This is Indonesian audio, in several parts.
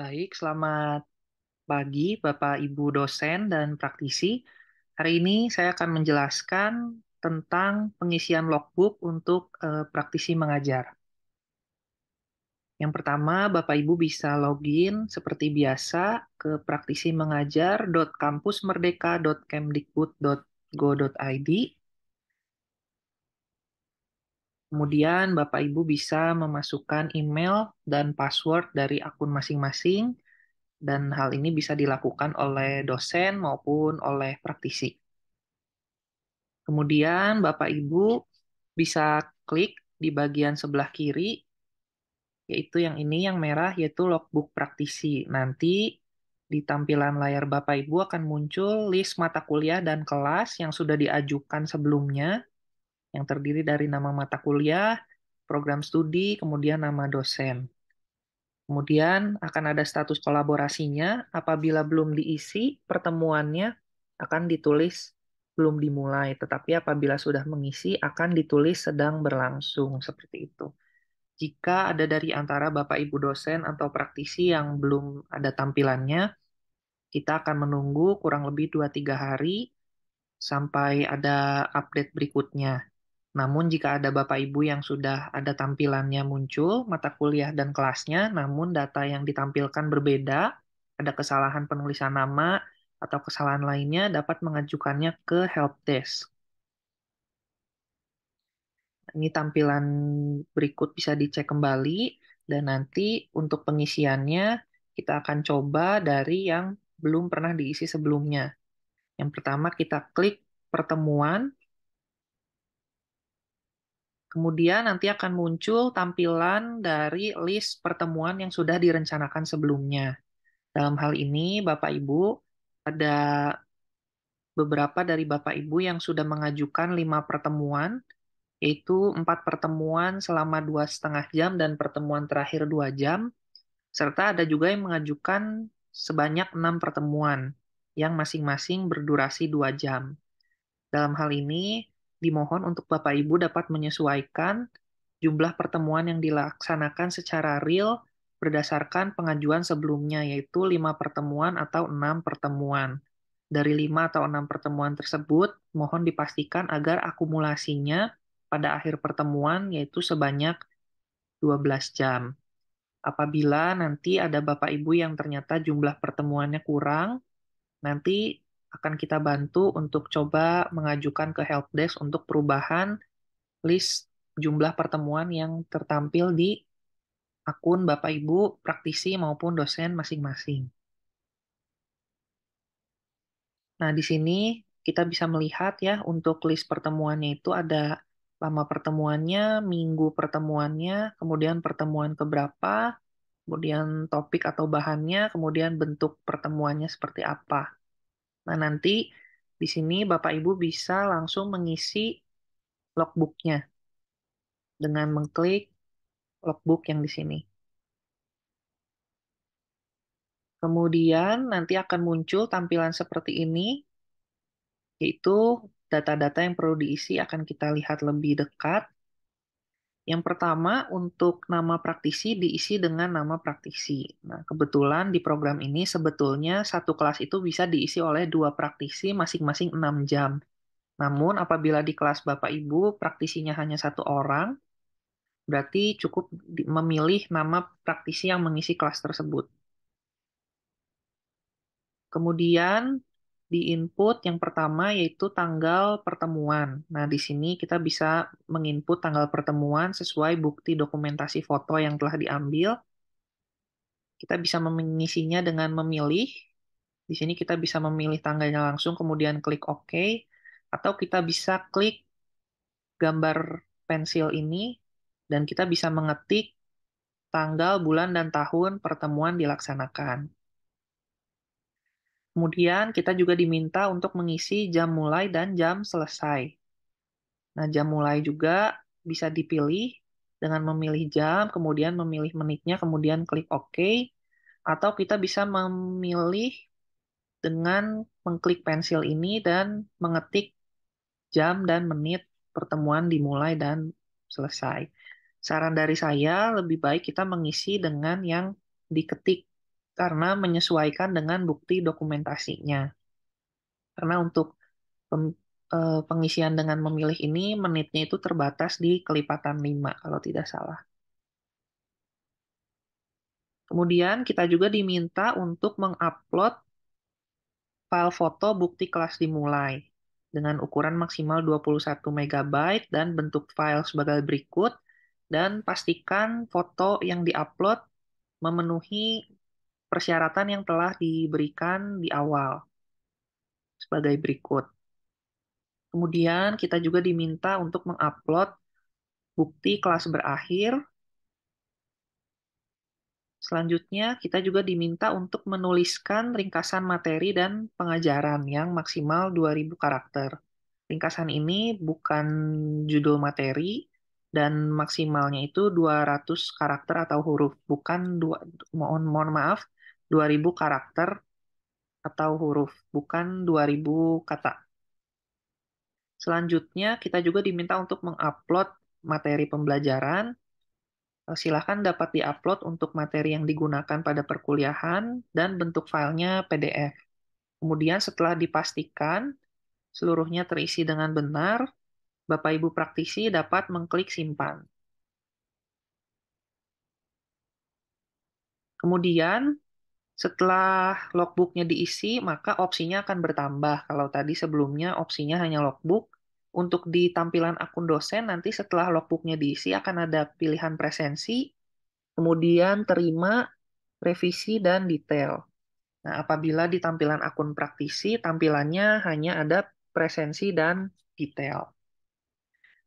Baik, selamat pagi Bapak Ibu dosen dan praktisi. Hari ini saya akan menjelaskan tentang pengisian logbook untuk eh, praktisi mengajar. Yang pertama, Bapak Ibu bisa login seperti biasa ke praktisi mengajar.kampusmerdeka.kemdikbud.go.id Kemudian Bapak Ibu bisa memasukkan email dan password dari akun masing-masing dan hal ini bisa dilakukan oleh dosen maupun oleh praktisi. Kemudian Bapak Ibu bisa klik di bagian sebelah kiri yaitu yang ini yang merah yaitu logbook praktisi. Nanti di tampilan layar Bapak Ibu akan muncul list mata kuliah dan kelas yang sudah diajukan sebelumnya yang terdiri dari nama mata kuliah, program studi, kemudian nama dosen. Kemudian akan ada status kolaborasinya, apabila belum diisi, pertemuannya akan ditulis belum dimulai, tetapi apabila sudah mengisi akan ditulis sedang berlangsung, seperti itu. Jika ada dari antara Bapak Ibu dosen atau praktisi yang belum ada tampilannya, kita akan menunggu kurang lebih 2-3 hari sampai ada update berikutnya. Namun jika ada Bapak Ibu yang sudah ada tampilannya muncul, mata kuliah dan kelasnya, namun data yang ditampilkan berbeda, ada kesalahan penulisan nama, atau kesalahan lainnya dapat mengajukannya ke help desk. Ini tampilan berikut bisa dicek kembali dan nanti untuk pengisiannya kita akan coba dari yang belum pernah diisi sebelumnya. Yang pertama kita klik pertemuan Kemudian nanti akan muncul tampilan dari list pertemuan yang sudah direncanakan sebelumnya. Dalam hal ini, Bapak Ibu, ada beberapa dari Bapak Ibu yang sudah mengajukan lima pertemuan, yaitu empat pertemuan selama dua setengah jam dan pertemuan terakhir dua jam, serta ada juga yang mengajukan sebanyak enam pertemuan yang masing-masing berdurasi dua jam. Dalam hal ini, dimohon untuk Bapak Ibu dapat menyesuaikan jumlah pertemuan yang dilaksanakan secara real berdasarkan pengajuan sebelumnya yaitu 5 pertemuan atau 6 pertemuan. Dari 5 atau 6 pertemuan tersebut, mohon dipastikan agar akumulasinya pada akhir pertemuan yaitu sebanyak 12 jam. Apabila nanti ada Bapak Ibu yang ternyata jumlah pertemuannya kurang, nanti akan kita bantu untuk coba mengajukan ke helpdesk untuk perubahan list jumlah pertemuan yang tertampil di akun Bapak Ibu, praktisi maupun dosen masing-masing. Nah, di sini kita bisa melihat ya untuk list pertemuannya itu ada lama pertemuannya, minggu pertemuannya, kemudian pertemuan keberapa, kemudian topik atau bahannya, kemudian bentuk pertemuannya seperti apa. Nah, nanti di sini Bapak Ibu bisa langsung mengisi logbooknya dengan mengklik logbook yang di sini. Kemudian nanti akan muncul tampilan seperti ini, yaitu data-data yang perlu diisi akan kita lihat lebih dekat. Yang pertama untuk nama praktisi diisi dengan nama praktisi. Nah, kebetulan di program ini sebetulnya satu kelas itu bisa diisi oleh dua praktisi masing-masing 6 jam. Namun apabila di kelas Bapak Ibu praktisinya hanya satu orang, berarti cukup memilih nama praktisi yang mengisi kelas tersebut. Kemudian di input yang pertama yaitu tanggal pertemuan. Nah, di sini kita bisa menginput tanggal pertemuan sesuai bukti dokumentasi foto yang telah diambil. Kita bisa mengisinya dengan memilih. Di sini kita bisa memilih tanggalnya langsung, kemudian klik OK. Atau kita bisa klik gambar pensil ini, dan kita bisa mengetik tanggal, bulan, dan tahun pertemuan dilaksanakan. Kemudian kita juga diminta untuk mengisi jam mulai dan jam selesai. Nah, jam mulai juga bisa dipilih dengan memilih jam, kemudian memilih menitnya, kemudian klik OK. Atau kita bisa memilih dengan mengklik pensil ini dan mengetik jam dan menit pertemuan dimulai dan selesai. Saran dari saya, lebih baik kita mengisi dengan yang diketik karena menyesuaikan dengan bukti dokumentasinya. Karena untuk pem, e, pengisian dengan memilih ini menitnya itu terbatas di kelipatan 5 kalau tidak salah. Kemudian kita juga diminta untuk mengupload file foto bukti kelas dimulai dengan ukuran maksimal 21 MB dan bentuk file sebagai berikut dan pastikan foto yang diupload memenuhi persyaratan yang telah diberikan di awal sebagai berikut. Kemudian kita juga diminta untuk mengupload bukti kelas berakhir. Selanjutnya kita juga diminta untuk menuliskan ringkasan materi dan pengajaran yang maksimal 2000 karakter. Ringkasan ini bukan judul materi, dan maksimalnya itu 200 karakter atau huruf bukan dua mohon mohon maaf 2000 karakter atau huruf, bukan 2000 kata. Selanjutnya, kita juga diminta untuk mengupload materi pembelajaran. Eh, silahkan dapat diupload untuk materi yang digunakan pada perkuliahan dan bentuk filenya PDF. Kemudian setelah dipastikan seluruhnya terisi dengan benar, Bapak Ibu praktisi dapat mengklik simpan. Kemudian, setelah logbooknya diisi, maka opsinya akan bertambah. Kalau tadi sebelumnya opsinya hanya logbook, untuk di tampilan akun dosen nanti setelah logbooknya diisi akan ada pilihan presensi, kemudian terima, revisi, dan detail. Nah, apabila di tampilan akun praktisi, tampilannya hanya ada presensi dan detail.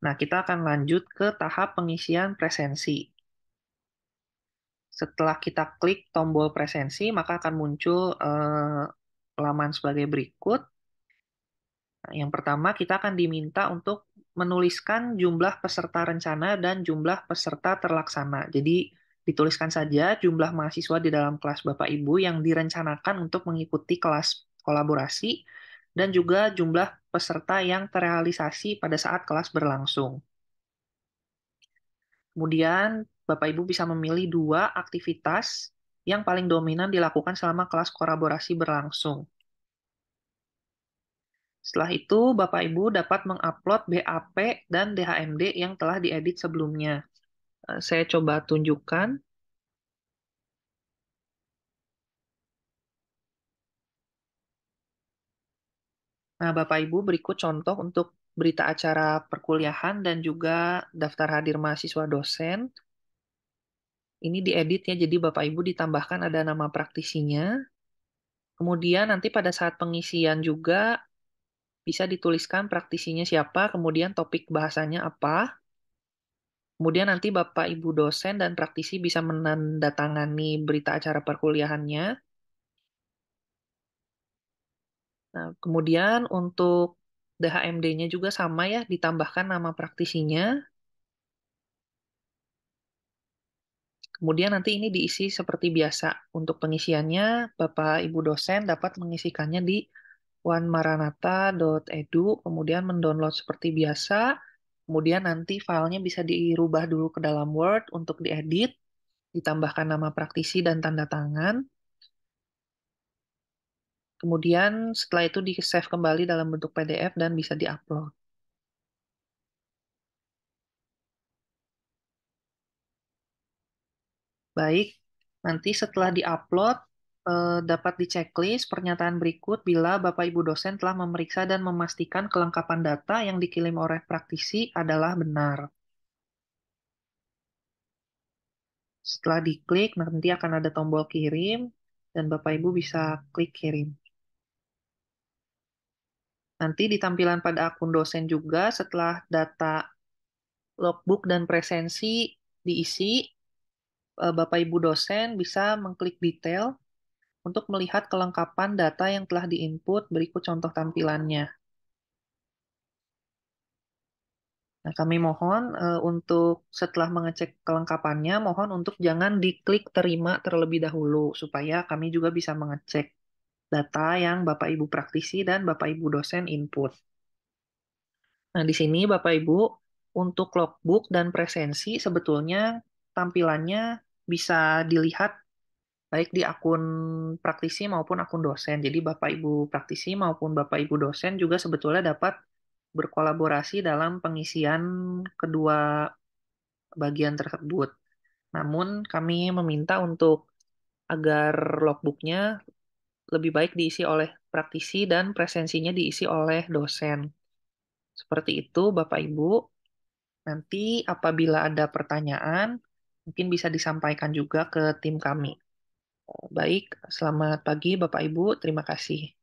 Nah, kita akan lanjut ke tahap pengisian presensi. Setelah kita klik tombol presensi, maka akan muncul eh, laman sebagai berikut. Nah, yang pertama, kita akan diminta untuk menuliskan jumlah peserta rencana dan jumlah peserta terlaksana. Jadi, dituliskan saja jumlah mahasiswa di dalam kelas Bapak-Ibu yang direncanakan untuk mengikuti kelas kolaborasi dan juga jumlah peserta yang terrealisasi pada saat kelas berlangsung. Kemudian Bapak Ibu bisa memilih dua aktivitas yang paling dominan dilakukan selama kelas kolaborasi berlangsung. Setelah itu, Bapak Ibu dapat mengupload BAP dan DHMD yang telah diedit sebelumnya. Eh, saya coba tunjukkan. Nah, Bapak Ibu, berikut contoh untuk berita acara perkuliahan dan juga daftar hadir mahasiswa dosen. Ini diedit ya, jadi Bapak Ibu ditambahkan ada nama praktisinya. Kemudian nanti pada saat pengisian juga bisa dituliskan praktisinya siapa, kemudian topik bahasanya apa. Kemudian nanti Bapak Ibu dosen dan praktisi bisa menandatangani berita acara perkuliahannya. Nah, kemudian untuk DHMD-nya juga sama ya, ditambahkan nama praktisinya, Kemudian nanti ini diisi seperti biasa. Untuk pengisiannya, Bapak Ibu dosen dapat mengisikannya di onemaranata.edu, kemudian mendownload seperti biasa, kemudian nanti filenya bisa dirubah dulu ke dalam Word untuk diedit, ditambahkan nama praktisi dan tanda tangan. Kemudian setelah itu di-save kembali dalam bentuk PDF dan bisa di-upload. Baik, nanti setelah diupload eh, dapat diceklis pernyataan berikut bila Bapak Ibu dosen telah memeriksa dan memastikan kelengkapan data yang dikirim oleh praktisi adalah benar. Setelah diklik, nanti akan ada tombol kirim dan Bapak Ibu bisa klik kirim. Nanti di tampilan pada akun dosen juga setelah data logbook dan presensi diisi, Eh, Bapak Ibu dosen bisa mengklik detail untuk melihat kelengkapan data yang telah diinput berikut contoh tampilannya. Nah, kami mohon uh, untuk setelah mengecek kelengkapannya, mohon untuk jangan diklik terima terlebih dahulu supaya kami juga bisa mengecek data yang Bapak Ibu praktisi dan Bapak Ibu dosen input. Nah, di sini Bapak Ibu untuk logbook dan presensi sebetulnya tampilannya bisa dilihat baik di akun praktisi maupun akun dosen. Jadi Bapak Ibu praktisi maupun Bapak Ibu dosen juga sebetulnya dapat berkolaborasi dalam pengisian kedua bagian tersebut. Namun kami meminta untuk agar logbooknya lebih baik diisi oleh praktisi dan presensinya diisi oleh dosen. Seperti itu Bapak Ibu. Nanti apabila ada pertanyaan, mungkin bisa disampaikan juga ke tim kami. Eh, baik, selamat pagi Bapak Ibu. Terima kasih.